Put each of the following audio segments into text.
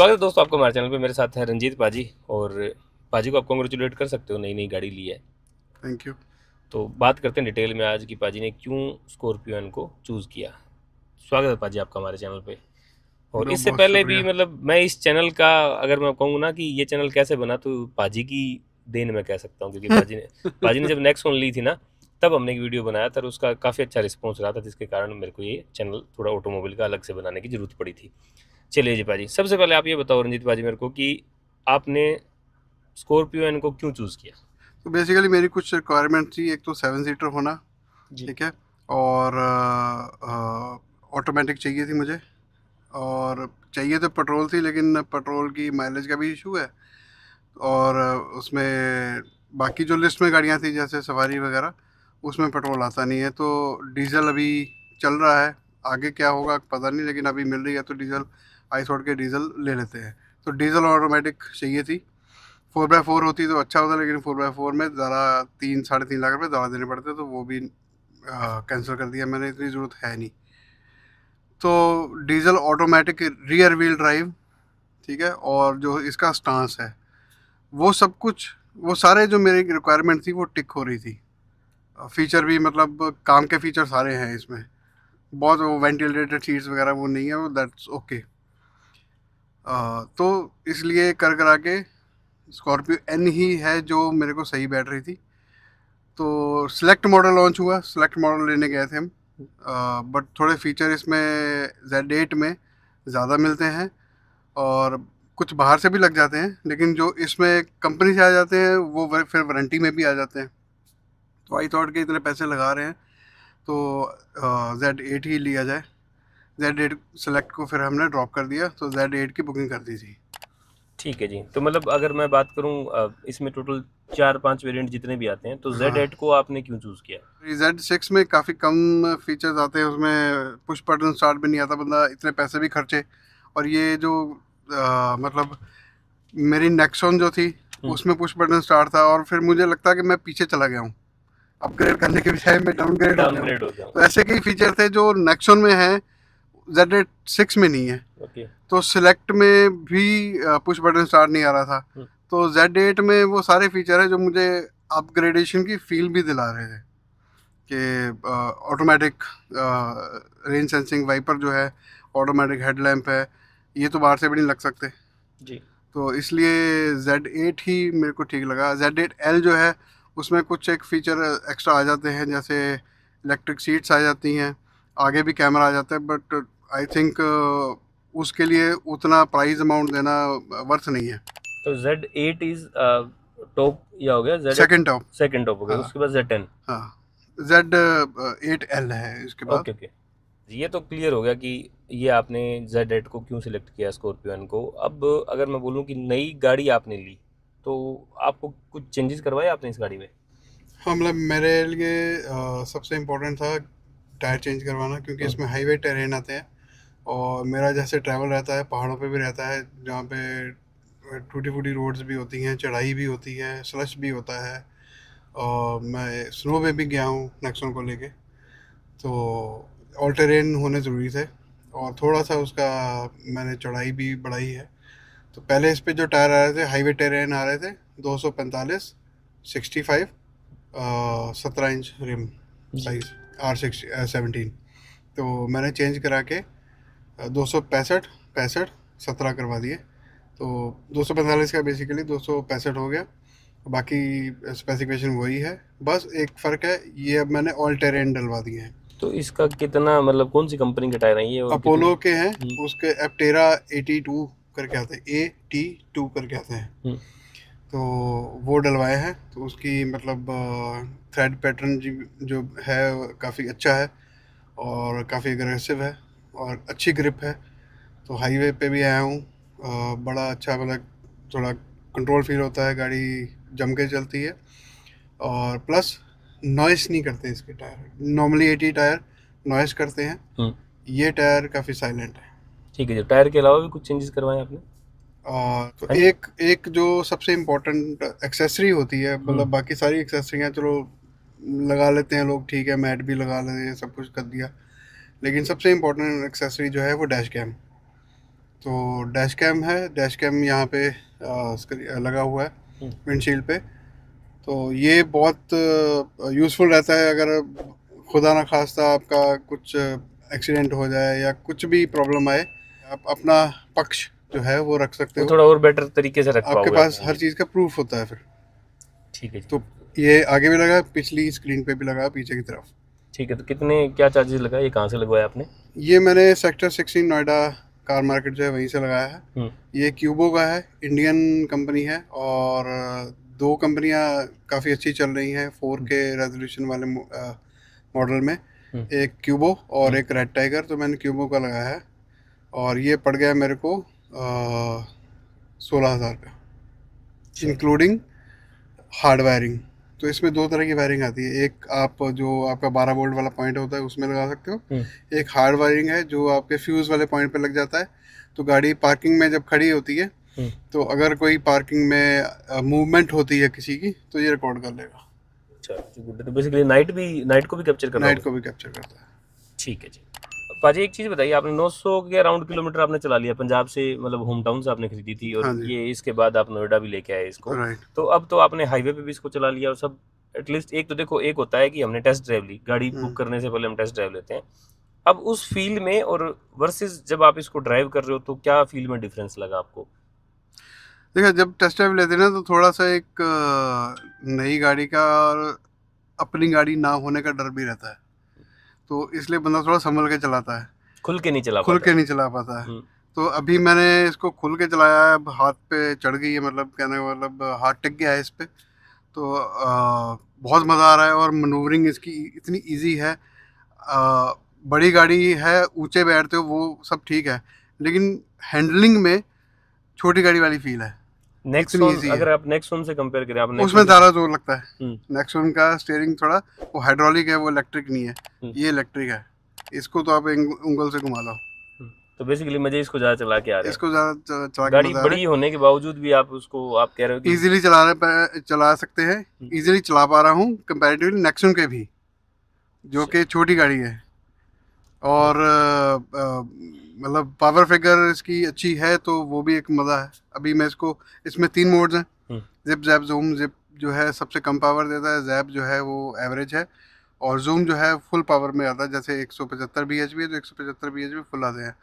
स्वागत है दोस्तों आपको हमारे चैनल पे मेरे साथ है रंजीत पाजी और पाजी को आप कॉन्ग्रेचुलेट कर सकते हो नई नई गाड़ी ली है थैंक यू तो बात करते हैं डिटेल में आज की पाजी ने क्यों स्कॉर्पियो को चूज़ किया स्वागत है पाजी आपका हमारे चैनल पे और इससे पहले भी मतलब मैं इस चैनल का अगर मैं कहूँ ना कि ये चैनल कैसे बना तो पाजी की देन में कह सकता हूँ क्योंकि पाजी ने पाजी ने जब नेक्स्ट फोन ली थी ना तब हमने एक वीडियो बनाया था और उसका काफ़ी अच्छा रिस्पॉन्स रहा था जिसके कारण मेरे को ये चैनल थोड़ा ऑटोमोबाइल का अलग से बनाने की ज़रूरत पड़ी थी चलिए जी पाजी सबसे पहले आप ये बताओ रंजीत पाजी मेरे को कि आपने स्कॉर्पियो एन को क्यों चूज़ किया तो बेसिकली मेरी कुछ रिक्वायरमेंट थी एक तो सेवन सीटर होना ठीक है और ऑटोमेटिक चाहिए थी मुझे और चाहिए तो पेट्रोल थी लेकिन पेट्रोल की माइलेज का भी इशू है और उसमें बाकी जो लिस्ट में गाड़ियाँ थी जैसे सवारी वगैरह उसमें पेट्रोल आता नहीं है तो डीजल अभी चल रहा है आगे क्या होगा पता नहीं लेकिन अभी मिल रही है तो डीजल आइस के डीज़ल ले लेते हैं तो डीज़ल ऑटोमेटिक चाहिए थी फोर बाई फोर होती तो अच्छा होता लेकिन फोर बाई फोर में ज़्यादा तीन साढ़े तीन लाख रुपये ज़्यादा देने पड़ते तो वो भी कैंसिल कर दिया मैंने इतनी ज़रूरत है नहीं तो diesel automatic rear wheel drive ठीक है और जो इसका स्टांस है वो सब कुछ वो सारे जो मेरी रिक्वायरमेंट थी वो टिक हो रही थी फ़ीचर भी मतलब काम के फ़ीचर सारे हैं इसमें बहुत वो वेंटिलेटेड सीट्स वगैरह वो नहीं है वो दैट्स ओके okay. तो इसलिए कर करा के स्कॉर्पियो एन ही है जो मेरे को सही बैठ रही थी तो सिलेक्ट मॉडल लॉन्च हुआ सिलेक्ट मॉडल लेने गए थे हम बट थोड़े फीचर इसमें जेड एट में ज़्यादा मिलते हैं और कुछ बाहर से भी लग जाते हैं लेकिन जो इसमें कंपनी से आ जाते हैं वो वर, फिर वारंटी में भी आ जाते हैं तो आई थॉट के इतने पैसे लगा रहे हैं तो जेड एट ही लिया जाए जेड एट सेलेक्ट को फिर हमने ड्रॉप कर दिया तो जेड एट की बुकिंग कर दी थी ठीक है जी तो मतलब अगर मैं बात करूँ इसमें टोटल चार पांच वेरिएंट जितने भी आते हैं तो जेड एट हाँ। को आपने क्यों चूज़ किया जेड सिक्स में काफ़ी कम फीचर्स आते हैं उसमें पुश बटन स्टार्ट भी नहीं आता बंदा इतने पैसे भी खर्चे और ये जो आ, मतलब मेरी नेक्सोन जो थी हम्म। उसमें पुश बटन स्टार्ट था और फिर मुझे लगता कि मैं पीछे चला गया हूँ अपग्रेड करने के बजाय मैं डाउनग्रेड हो गया तो ऐसे कई फीचर थे जो नेक्सोन में हैं जेड एट सिक्स में नहीं है okay. तो सिलेक्ट में भी पुश बटन स्टार्ट नहीं आ रहा था हुँ. Hmm. तो जेड एट में वो सारे फीचर है जो मुझे अपग्रेडेशन की फील भी दिला रहे थे कि ऑटोमेटिक रेंज सेंसिंग वाइपर जो है ऑटोमेटिक हेडलैम्प है ये तो बाहर से भी नहीं लग सकते जी तो इसलिए जेड एट ही मेरे को ठीक लगा जेड एट एल जो है उसमें कुछ एक फ़ीचर एक्स्ट्रा आ जाते हैं जैसे इलेक्ट्रिक सीट्स आ जाती हैं आगे भी कैमरा आ जाता है बट आई थिंक uh, उसके लिए उतना प्राइस अमाउंट देना वर्थ नहीं है तो Z8 इज टॉप या हो गया Z second top second top हो गया हाँ। उसके बाद Z10 हां Z8L है इसके बाद ओके ओके ये तो क्लियर हो गया कि ये आपने Z8 को क्यों सिलेक्ट किया स्कॉर्पियो को अब अगर मैं बोलूं कि नई गाड़ी आपने ली तो आपको कुछ चेंजेस करवाए आपने इस गाड़ी में हाँ मतलब मेरे लिए आ, uh, सबसे इम्पोर्टेंट था टायर चेंज करवाना क्योंकि हाँ। इसमें हाईवे टेरेन आते हैं और मेरा जैसे ट्रैवल रहता है पहाड़ों पे भी रहता है जहाँ पे टूटी फूटी रोड्स भी होती हैं चढ़ाई भी होती है स्लश भी होता है और मैं स्नो में भी गया हूँ नक्सों को लेके तो ऑल टेरेन होने ज़रूरी थे और थोड़ा सा उसका मैंने चढ़ाई भी बढ़ाई है तो पहले इस पर जो टायर आ रहे थे हाईवे टेरेन आ रहे थे दो सौ पैंतालीस सिक्सटी फाइव सत्रह inch rim size R six seventeen तो मैंने चेंज करा के दो सौ पैंसठ पैंसठ सत्रह करवा दिए तो दो सौ पैंतालीस का बेसिकली दो सौ पैंसठ हो गया बाकी स्पेसिफिकेशन वही है बस एक फ़र्क है ये अब मैंने ऑल टेरेन डलवा दिए हैं तो इसका कितना मतलब कौन सी कंपनी के टायर हैं ये अपोलो के हैं हम्म। उसके ए एटी टू करके आते हैं ए टी टू करके आते हैं हम्म। तो वो डलवाए हैं तो उसकी मतलब थ्रेड पैटर्न जो है काफ़ी अच्छा है और काफ़ी अग्रेसिव है और अच्छी ग्रिप है तो हाईवे पे भी आया हूँ बड़ा अच्छा मतलब थोड़ा कंट्रोल फील होता है गाड़ी जम के चलती है और प्लस नॉइस नहीं करते इसके tyre normally AT tyre noise करते हैं हाँ। ये टायर काफ़ी साइलेंट है ठीक है जी टायर के अलावा भी कुछ चेंजेस करवाए आपने आ, तो है? हाँ एक एक जो सबसे इम्पोर्टेंट एक्सेसरी होती है हाँ। मतलब बाकी सारी एक्सेसरियाँ चलो लगा लेते हैं लोग ठीक है मैट भी लगा लेते हैं सब कुछ कर दिया लेकिन सबसे इम्पोर्टेंट एक्सेसरी जो है वो डैश कैम तो डैश कैम है डैश कैम यहाँ पे आ, लगा हुआ है विंडशील्ड हम्म। पे तो ये बहुत यूज़फुल रहता है अगर खुदा ना खास्ता आपका कुछ एक्सीडेंट हो जाए या कुछ भी प्रॉब्लम आए आप अपना पक्ष जो है वो रख सकते तो हो थोड़ा और बेटर तरीके से रख आपके पास हर चीज़ का प्रूफ होता है फिर ठीक है तो ये आगे भी लगा पिछली स्क्रीन पे भी लगा पीछे की तरफ ठीक है तो कितने क्या चार्जेस लगाए ये कहाँ से लगवाया आपने ये मैंने sector sixteen Noida car market जो है वहीं से लगाया है हम्म। ये क्यूबो का है इंडियन कंपनी है और दो कंपनियां काफ़ी अच्छी चल रही हैं फोर के रेजोल्यूशन हम्म। वाले मॉडल में हम्म। एक क्यूबो और एक रेड टाइगर तो मैंने क्यूबो का लगाया है और ये पड़ गया मेरे को सोलह हज़ार का इंक्लूडिंग हार्ड वायरिंग तो इसमें दो तरह की वायरिंग आती है एक आप जो आपका बारह वोल्ट वाला पॉइंट होता है उसमें लगा सकते हो हम्म। एक हार्ड वायरिंग है जो आपके फ्यूज़ वाले पॉइंट पे लग जाता है तो गाड़ी पार्किंग में जब खड़ी होती है हम्म। तो अगर कोई पार्किंग में मूवमेंट होती है किसी की तो ये रिकॉर्ड कर लेगा अच्छा तो बेसिकली नाइट भी नाइट को भी कैप्चर करता है नाइट को भी कैप्चर करता है ठीक है जी पाजी एक चीज बताइए आपने 900 के अराउंड किलोमीटर आपने चला लिया पंजाब से मतलब होम टाउन से आपने खरीदी थी और हाँ ये इसके बाद आप नोएडा भी लेके आए इसको तो अब तो आपने हाईवे पे भी इसको चला लिया और सब एटलीस्ट एक तो देखो एक होता है कि हमने टेस्ट ड्राइव ली गाड़ी बुक हम्म। करने से पहले हम टेस्ट ड्राइव लेते हैं अब उस फील में और वर्सेस जब आप इसको ड्राइव कर रहे हो तो क्या फील में डिफरेंस लगा आपको देखिए जब टेस्ट ड्राइव लेते हैं ना तो थोड़ा सा एक नई गाड़ी का और अपनी गाड़ी ना होने का डर भी रहता है तो इसलिए बंदा थोड़ा संभल के चलाता है खुल के नहीं चला खुल के नहीं चला पाता है हम्म। तो अभी मैंने इसको खुल के चलाया है अब हाथ पे चढ़ गई है मतलब कहने का मतलब हाथ टिक गया है इस पर तो आ, बहुत मज़ा आ रहा है और मनूवरिंग इसकी इतनी इजी है आ, बड़ी गाड़ी है ऊंचे बैठते हो वो सब ठीक है लेकिन हैंडलिंग में छोटी गाड़ी वाली फील है हम्म। हम्म। इसको तो आप उंगल से घुमा लो हम्म। तो बेसिकली इसको ज्यादा चला के आ इसको गाड़ी बड़ी होने के बावजूद भी आप उसको आप कह रहे हो इजीली चला रहे चला सकते हैं इजीली चला पा रहा हूँ कंपैरेटिवली नेक्सोन के भी जो अच्छा। कि छोटी गाड़ी है और मतलब पावर फिगर इसकी अच्छी है तो वो भी एक मज़ा है अभी मैं इसको इसमें तीन मोड्स हैं जिप जैप जूम जिप जो है सबसे कम पावर देता है जैप जो है वो एवरेज है और जूम जो है फुल पावर में आता है जैसे एक सौ पचहत्तर बी एच बी है तो एक सौ पचहत्तर बी एच बी फुल आते हैं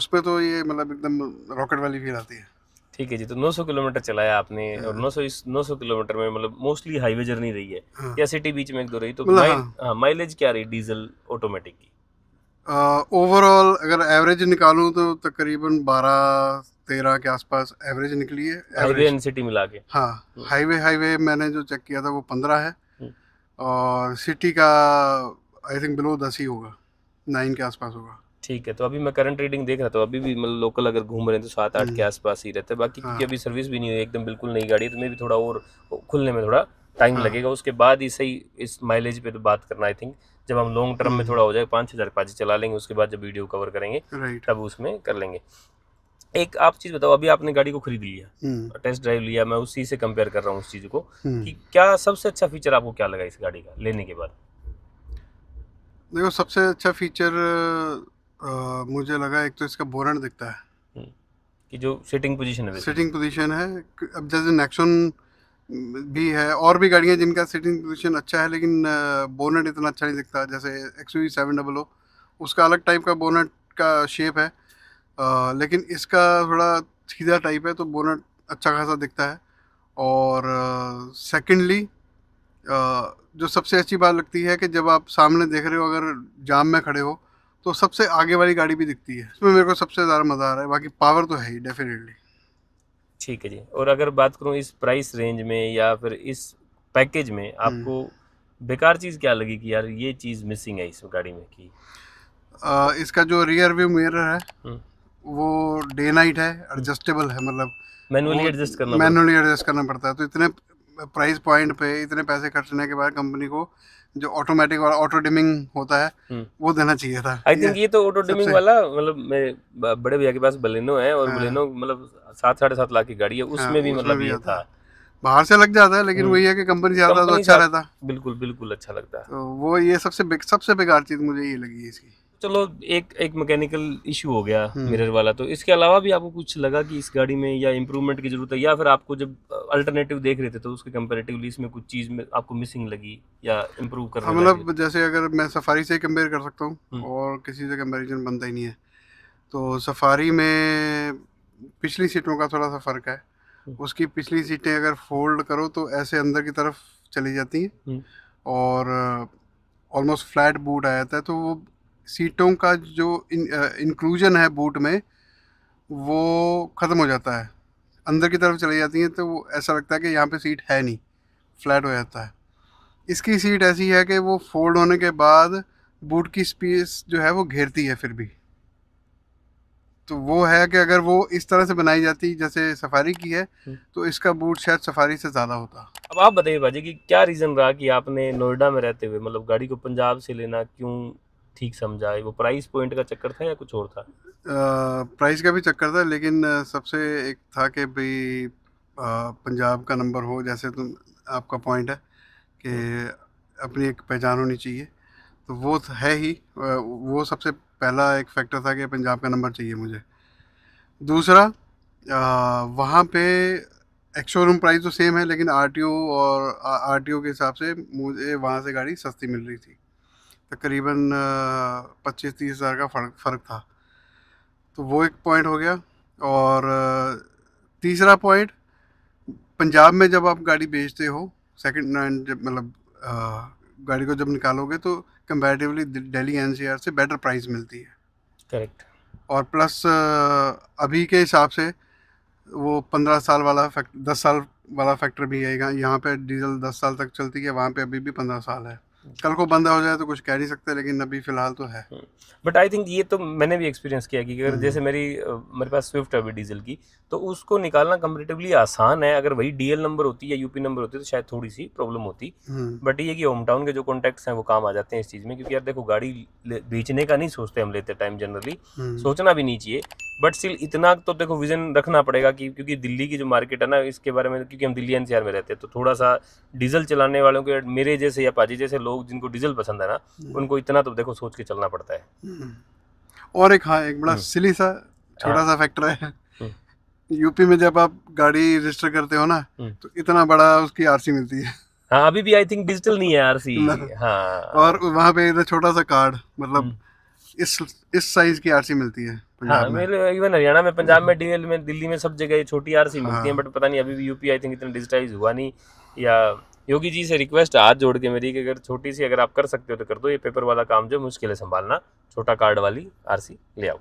उस पर तो ये मतलब एकदम रॉकेट वाली फील आती है ठीक है जी तो 900 किलोमीटर चलाया आपने हाँ। और 900 900 किलोमीटर में मतलब मोस्टली हाईवे जर्नी रही है या हाँ। सिटी बीच में एक दो रही तो माइलेज मतलब हाँ। क्या रही डीजल ऑटोमेटिक की ओवरऑल अगर एवरेज निकालूं तो तकरीबन बारह तेरह के आसपास एवरेज निकली है हाईवे सिटी मिला के हाँ हम्म। हाईवे हाईवे मैंने जो चेक किया था वो पंद्रह है हम्म। और सिटी का आई थिंक बिलो दस ही होगा नाइन के आसपास होगा ठीक है तो अभी मैं करंट रीडिंग देख रहा था अभी भी मतलब लोकल अगर घूम रहे हैं तो सात आठ हम्म। के आसपास ही रहता है बाकी क्योंकि हाँ। अभी सर्विस भी नहीं हुई एकदम बिल्कुल नई गाड़ी है तो मैं भी थोड़ा और खुलने में थोड़ा टाइम हाँ। लगेगा उसके बाद ही सही इस माइलेज पे तो बात करना आई थिंक जब हम लॉन्ग टर्म में हम्म। थोड़ा हो जाए पाँच हज़ार पाँच चला लेंगे उसके बाद जब वीडियो कवर करेंगे तब उसमें कर लेंगे एक आप चीज़ बताओ अभी आपने गाड़ी को खरीद लिया टेस्ट हम्म। ड्राइव लिया मैं उसी से कंपेयर कर रहा हूँ उस चीज़ को कि हम्म। क्या सबसे अच्छा फीचर आपको क्या लगा इस गाड़ी का लेने के बाद देखो सबसे अच्छा फीचर आ, मुझे लगा एक तो इसका बोरन दिखता है कि जो सिटिंग पोजीशन है सिटिंग पोजीशन है अब जैसे नेक्सोन भी है और भी गाड़ियाँ जिनका सीटिंग पोजिशन अच्छा है लेकिन बोनेट इतना अच्छा नहीं दिखता जैसे X U seven double O उसका अलग टाइप का बोनेट का शेप है आ, लेकिन इसका थोड़ा सीधा टाइप है तो बोनेट अच्छा खासा दिखता है और सेकेंडली जो सबसे अच्छी बात लगती है कि जब आप सामने देख रहे हो अगर जाम में खड़े हो तो सबसे आगे वाली गाड़ी भी दिखती है इसमें मेरे को सबसे ज़्यादा मज़ा आ रहा है बाकी पावर तो है ही डेफिनेटली ठीक है जी और अगर बात करूँ इस प्राइस रेंज में या फिर इस पैकेज में हम्म। आपको बेकार चीज़ क्या लगी कि यार ये चीज़ मिसिंग है इस गाड़ी में कि इसका जो रियर व्यू मिरर है हम्म। वो डे नाइट है एडजस्टेबल हम्म। है मतलब मैनुअली एडजस्ट करना मैनुअली एडजस्ट करना पड़ता है तो इतने प्राइस पॉइंट पे इतने पैसे खर्चने के बाद कंपनी को जो ऑटोमेटिक वाला ऑटो डिमिंग होता है हम्म। वो देना चाहिए था आई थिंक ये तो ऑटो डिमिंग वाला मतलब मेरे बड़े भैया के पास बलेनो है और बलेनो हाँ। मतलब सात साढ़े सात लाख की गाड़ी है हाँ, उसमें भी मतलब ये था बाहर से लग जाता है लेकिन हम्म। वही है कि कंपनी ज्यादा तो अच्छा रहता बिल्कुल बिल्कुल अच्छा लगता है तो वो ये सबसे सबसे बेकार चीज मुझे ये लगी इसकी चलो एक एक मैकेनिकल इशू हो गया मिरर हम्म। वाला तो इसके अलावा भी आपको कुछ लगा कि इस गाड़ी में या इम्प्रूवमेंट की जरूरत है या फिर आपको जब अल्टरनेटिव देख रहे थे तो उसके कंपेरेटिवली इसमें कुछ चीज में आपको मिसिंग लगी या इम्प्रूव कर हाँ, मतलब जैसे अगर मैं सफारी से कंपेयर कर सकता हूँ हम्म। और किसी से कंपेरिजन बनता ही नहीं है तो सफारी में पिछली सीटों का थोड़ा सा फ़र्क है हम्म। उसकी पिछली सीटें अगर फोल्ड करो तो ऐसे अंदर की तरफ चली जाती हैं और ऑलमोस्ट फ्लैट बूट आ जाता है तो वो सीटों का जो इंक्लूजन है बूट में वो ख़त्म हो जाता है अंदर की तरफ चली जाती हैं तो वो ऐसा लगता है कि यहाँ पे सीट है नहीं फ्लैट हो जाता है इसकी सीट ऐसी है कि वो फोल्ड होने के बाद बूट की स्पेस जो है वो घेरती है फिर भी तो वो है कि अगर वो इस तरह से बनाई जाती जैसे सफारी की है हम्म। तो इसका बूट शायद सफारी से ज़्यादा होता अब आप बताइए बाजी कि क्या रीज़न रहा कि आपने नोएडा में रहते हुए मतलब गाड़ी को पंजाब से लेना क्यों ठीक समझा वो प्राइस पॉइंट का चक्कर था या कुछ और था प्राइस का भी चक्कर था लेकिन सबसे एक था कि भाई पंजाब का नंबर हो जैसे तुम आपका पॉइंट है कि अपनी एक पहचान होनी चाहिए तो वो है ही वो सबसे पहला एक फैक्टर था कि पंजाब का नंबर चाहिए मुझे दूसरा वहाँ पे एक शोरूम प्राइस तो सेम है लेकिन आर और आर के हिसाब से मुझे वहाँ से गाड़ी सस्ती मिल रही थी तकरीबन पच्चीस तीस हज़ार का फ़र्क फ़र्क था तो वो एक पॉइंट हो गया और तीसरा पॉइंट पंजाब में जब आप गाड़ी बेचते हो सेकंड हैंड जब मतलब गाड़ी को जब निकालोगे तो कंपेरेटिवली दिल्ली एन से बेटर प्राइस मिलती है करेक्ट और प्लस अभी के हिसाब से वो पंद्रह साल वाला फैक्ट दस साल वाला फैक्टर भी है यहाँ पे डीजल दस साल तक चलती है वहाँ पे अभी भी पंद्रह साल है कल को बंदा हो जाए तो कुछ कह नहीं सकते लेकिन अभी फिलहाल तो है बट आई थिंक ये तो मैंने भी एक्सपीरियंस किया कि अगर हम्म। जैसे मेरी मेरे पास स्विफ्ट है डीजल की तो उसको निकालना कम्पेरेटिवली आसान है अगर वही डीएल नंबर होती या यूपी नंबर होती तो शायद थोड़ी सी प्रॉब्लम होती बट हम्म। ये कि होम टाउन के जो कॉन्टेक्ट हैं वो काम आ जाते हैं इस चीज़ में क्योंकि यार देखो गाड़ी बेचने का नहीं सोचते हम लेते टाइम हम्म। जनरली सोचना भी नहीं चाहिए बट स्टिल इतना तो देखो विजन रखना पड़ेगा कि क्योंकि दिल्ली की जो मार्केट है ना इसके बारे में क्योंकि हम दिल्ली एनसीआर में रहते हैं तो थोड़ा सा डीजल चलाने वालों के मेरे जैसे या पाजी जैसे लोग जिनको डीजल पसंद है ना हम्म। उनको इतना तो देखो सोच के चलना पड़ता है हम्म। और एक हाँ एक बड़ा सिली हम्म। सा हाँ। छोटा सा फैक्टर है यूपी में जब आप गाड़ी रजिस्टर करते हो ना तो इतना बड़ा उसकी आरसी मिलती है हाँ अभी भी आई थिंक डिजिटल नहीं है आरसी हाँ और वहाँ पे इधर छोटा सा कार्ड मतलब इस इस साइज की आरसी मिलती है हाँ, हरियाणा में पंजाब में डीएल में दिल्ली में सब जगह छोटी आरसी सी मिलती है बट पता नहीं अभी भी यूपी आई थिंक इतना डिजिटाइज हुआ नहीं या योगी जी से रिक्वेस्ट हाथ जोड़ के मेरी कि अगर छोटी सी अगर आप कर सकते हो तो कर दो ये पेपर वाला काम जो मुश्किल है संभालना छोटा कार्ड वाली आरसी ले आओ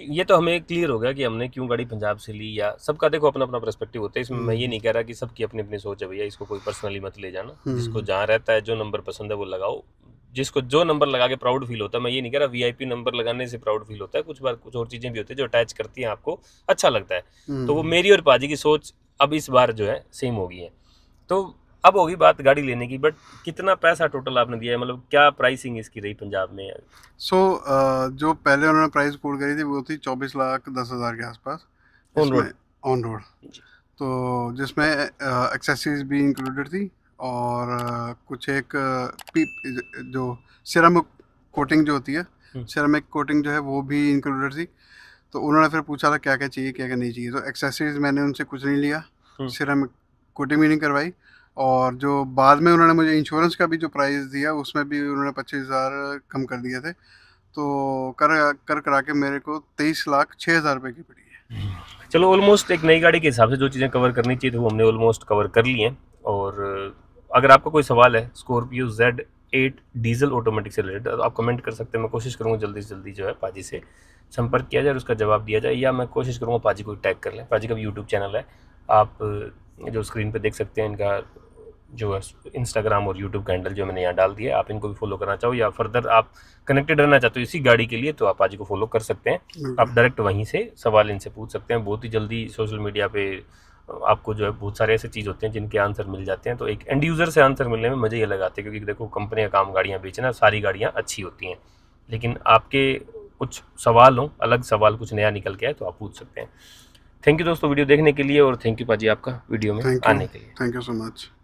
ये तो हमें क्लियर हो गया कि हमने क्यों गाड़ी पंजाब से ली या सबका देखो अपना अपना परस्पेक्टिव होता है इसमें मैं ये हम्म। नहीं कह रहा कि सबकी अपनी अपनी सोच है भैया इसको कोई पर्सनली मत ले जाना हम्म। जिसको जहाँ रहता है जो नंबर पसंद है वो लगाओ जिसको जो नंबर लगा के प्राउड फील होता है मैं ये नहीं कह रहा वीआईपी नंबर लगाने से प्राउड फील होता है कुछ बार कुछ और चीज़ें भी होती है जो अटैच करती हैं आपको अच्छा लगता है तो वो हम्म। मेरी और पाजी की सोच अब इस बार जो है सेम होगी है तो अब होगी बात गाड़ी लेने की बट कितना पैसा टोटल आपने दिया है मतलब क्या प्राइसिंग इसकी रही पंजाब में सो so, uh, जो पहले उन्होंने प्राइस कोड करी थी वो थी चौबीस लाख दस हज़ार के आसपास ऑन रोड ऑन रोड तो जिसमें एक्सेसरीज uh, भी इंक्लूडेड थी और कुछ एक पीप जो सिरम कोटिंग जो होती है हम्म। सिरमिक कोटिंग जो है वो भी इंक्लूडेड थी तो उन्होंने फिर पूछा था क्या क्या चाहिए क्या क्या नहीं चाहिए तो एक्सेसरीज मैंने उनसे कुछ नहीं लिया हम्म। सिरमिक कोटिंग भी नहीं करवाई और जो बाद में उन्होंने मुझे इंश्योरेंस का भी जो प्राइस दिया उसमें भी उन्होंने पच्चीस हज़ार कम कर दिए थे तो कर कर करा के मेरे को तेईस लाख छः हज़ार रुपये की पड़ी है चलो ऑलमोस्ट एक नई गाड़ी के हिसाब से जो चीज़ें कवर करनी चाहिए थी तो वो हमने ऑलमोस्ट कवर कर ली हैं और अगर आपका कोई सवाल है Scorpio Z eight diesel automatic से रिलेटेड तो आप कमेंट कर सकते हैं मैं कोशिश करूँगा जल्दी से जल्दी जो है पाजी से संपर्क किया जाए और उसका जवाब दिया जाए या मैं कोशिश करूँगा पाजी को टैग कर लें पाजी का भी यूट्यूब चैनल है आप जो स्क्रीन पर देख सकते हैं इनका जो है इंस्टाग्राम और यूट्यूब हैंडल जो मैंने यहाँ डाल दिया आप इनको भी फॉलो करना चाहो या फर्दर आप कनेक्टेड रहना चाहते हो इसी गाड़ी के लिए तो आप आज को फॉलो कर सकते हैं आप डायरेक्ट वहीं से सवाल इनसे पूछ सकते हैं बहुत ही जल्दी सोशल मीडिया पे आपको जो है बहुत सारे ऐसे चीज़ होते हैं जिनके आंसर मिल जाते हैं तो एक एंड यूज़र से आंसर मिलने में मज़े ही अलग आते हैं क्योंकि देखो कंपनी का काम गाड़ियाँ बेचना सारी गाड़ियाँ अच्छी होती हैं लेकिन आपके कुछ सवाल हों अलग सवाल कुछ नया निकल के आए तो आप पूछ सकते हैं थैंक यू दोस्तों वीडियो देखने के लिए और थैंक यू पाजी आपका वीडियो में आने के लिए थैंक यू सो मच